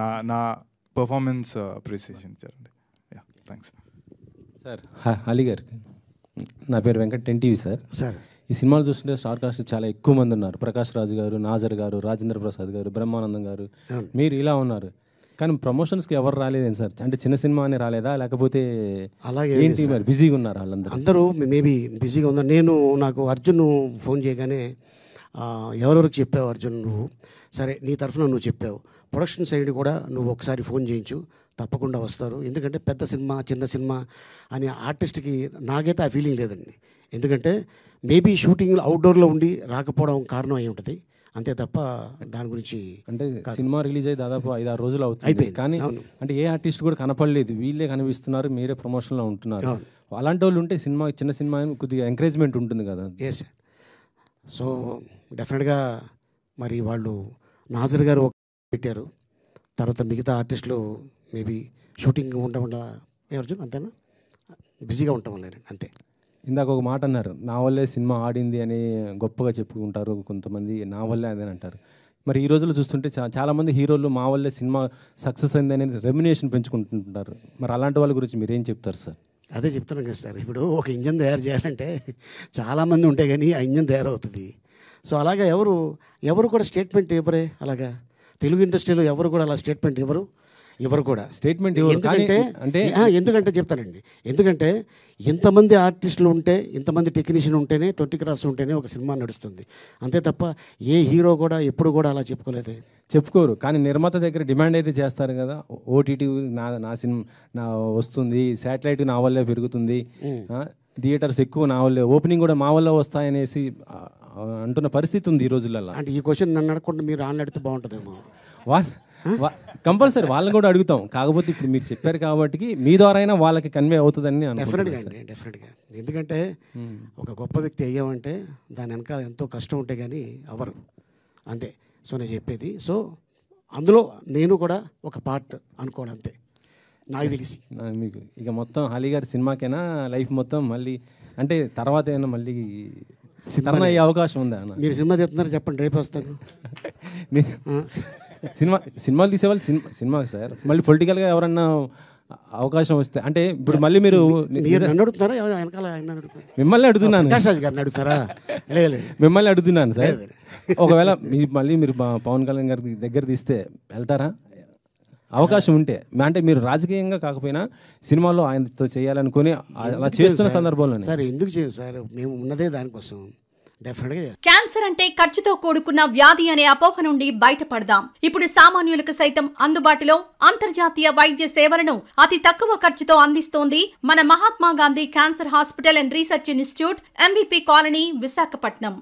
నా నా performance appreciation ఇచ్చారండి yeah thanks sir Ali garu నా పేరు వెంకట్ ఎన్టీవీ సార్ సార్ ఈ సినిమాలు చూస్తుంటే స్టార్ కాస్ట్ చాలా ఎక్కువ మంది ఉన్నారు ప్రకాష్ రాజు గారు నాజర్ గారు రాజేంద్ర ప్రసాద్ గారు బ్రహ్మానందం గారు మీరు ఇలా ఉన్నారు కానీ ప్రమోషన్స్కి ఎవరు రాలేదండి సార్ అంటే చిన్న సినిమా అని రాలేదా లేకపోతే అలాగే బిజీగా ఉన్నారు వాళ్ళందరూ అందరూ మేబీ బిజీగా ఉన్నారు నేను నాకు అర్జున్ ఫోన్ చేయగానే ఎవరెవరికి చెప్పావు అర్జున్ నువ్వు సరే నీ తరఫున నువ్వు చెప్పావు ప్రొడక్షన్ సైడ్ కూడా నువ్వు ఒకసారి ఫోన్ చేయించు తప్పకుండా వస్తారు ఎందుకంటే పెద్ద సినిమా చిన్న సినిమా అనే ఆర్టిస్ట్కి నాకైతే ఆ ఫీలింగ్ లేదండి ఎందుకంటే మేబీ షూటింగ్ అవుట్డోర్లో ఉండి రాకపోవడం కారణం అయి ఉంటుంది అంతే తప్ప దాని గురించి అంటే సినిమా రిలీజ్ అయ్యి దాదాపు ఐదు ఆరు రోజులు అవుతుంది అయిపోయింది కానీ అంటే ఏ ఆర్టిస్ట్ కూడా కనపడలేదు వీళ్ళే కనిపిస్తున్నారు మీరే ప్రమోషన్లో ఉంటున్నారు అలాంటి వాళ్ళు ఉంటే సినిమా చిన్న సినిమా కొద్దిగా ఎంకరేజ్మెంట్ ఉంటుంది కదా ఎస్ సో డెఫినెట్గా మరి వాళ్ళు నాజర్ గారు పెట్టారు తర్వాత మిగతా ఆర్టిస్టులు మేబీ షూటింగ్ ఉండడం వల్ల అర్జున్ అంతేనా బిజీగా ఉండటం వల్ల అంతే ఇందాక ఒక మాట అన్నారు నా వల్లే సినిమా ఆడింది అని గొప్పగా చెప్పుకుంటారు కొంతమంది నా వల్లే అదే అంటారు మరి ఈ రోజుల్లో చూస్తుంటే చా చాలామంది హీరోలు మా వల్లే సినిమా సక్సెస్ అయింది అని రెమ్యునేషన్ పెంచుకుంటుంటారు మరి అలాంటి వాళ్ళ గురించి మీరేం చెప్తారు సార్ అదే చెప్తున్నాం కదా సార్ ఇప్పుడు ఒక ఇంజన్ తయారు చేయాలంటే చాలామంది ఉంటే కానీ ఆ ఇంజన్ తయారవుతుంది సో అలాగా ఎవరు ఎవరు కూడా స్టేట్మెంట్ ఇవ్వరే అలాగా తెలుగు ఇండస్ట్రీలో ఎవరు కూడా అలా స్టేట్మెంట్ ఇవ్వరు ఎవరు కూడా స్టేట్మెంట్ ఎందుకంటే అంటే ఎందుకంటే చెప్తానండి ఎందుకంటే ఇంతమంది ఆర్టిస్టులు ఉంటే ఇంతమంది టెక్నీషియన్ ఉంటేనే ట్వంటీ క్రాస్ ఉంటేనే ఒక సినిమా నడుస్తుంది అంతే తప్ప ఏ హీరో కూడా ఎప్పుడు కూడా అలా చెప్పుకోలేదు చెప్పుకోరు కానీ నిర్మాత దగ్గర డిమాండ్ అయితే చేస్తారు కదా ఓటీటీ నా నా సినిమా నా వస్తుంది శాటిలైట్ నా వల్లే పెరుగుతుంది థియేటర్స్ ఎక్కువ నా వల్లే ఓపెనింగ్ కూడా మా వల్ల వస్తాయనేసి అంటున్న పరిస్థితి ఉంది ఈ రోజులలో అంటే ఈ క్వశ్చన్ నన్ను అడగకుండా మీరు ఆన్లైన్ అడితే బాగుంటుందేమో వాళ్ళు కంపల్సరీ వాళ్ళని కూడా అడుగుతాం కాకపోతే ఇప్పుడు మీరు చెప్పారు కాబట్టి మీ ద్వారా అయినా వాళ్ళకి కన్వే అవుతుందని డెఫినెట్గా అండి డెఫినెట్గా ఎందుకంటే hmm. ఒక గొప్ప వ్యక్తి అయ్యామంటే దాని వెనకాల ఎంతో కష్టం ఉంటే కానీ అవరు అంతే సో నేను చెప్పేది సో అందులో నేను కూడా ఒక పార్ట్ అనుకోవడం అంతే నాకు తెలిసి మీకు ఇక మొత్తం అలీ గారి సినిమాకైనా లైఫ్ మొత్తం మళ్ళీ అంటే తర్వాత ఏమైనా మళ్ళీ సినిమా అయ్యే అవకాశం ఉందా మీరు సినిమా తీస్తున్నారు చెప్పండి రేపు వస్తాను సినిమా సినిమాలు తీసేవాళ్ళు సినిమా సినిమా సార్ మళ్ళీ పొలిటికల్గా ఎవరన్నా అవకాశం వస్తే అంటే ఇప్పుడు మళ్ళీ మీరు అడుగుతున్నారా వెనకాల మిమ్మల్ని అడుగుతున్నాను గారిని అడుగుతారా మిమ్మల్ని అడుగుతున్నాను సార్ ఒకవేళ మళ్ళీ మీరు పవన్ కళ్యాణ్ గారి దగ్గర తీస్తే వెళ్తారా అవకాశం ఉంటే అంటే మీరు రాజకీయంగా కాకపోయినా సినిమాలో ఆయనతో చేయాలనుకుని అలా చేస్తున్న సందర్భంలో సార్ ఎందుకు చేయదు సార్ మేము ఉన్నదే దానికోసం క్యాన్సర్ అంటే ఖర్చుతో కూడుకున్న వ్యాధి అనే అపోహ నుండి బయటపడదాం ఇప్పుడు సామాన్యులకు సైతం అందుబాటులో అంతర్జాతీయ వైద్య సేవలను అతి తక్కువ ఖర్చుతో అందిస్తోంది మన Mahatma Gandhi cancer hospital and research institute MVP Colony Visakhapatnam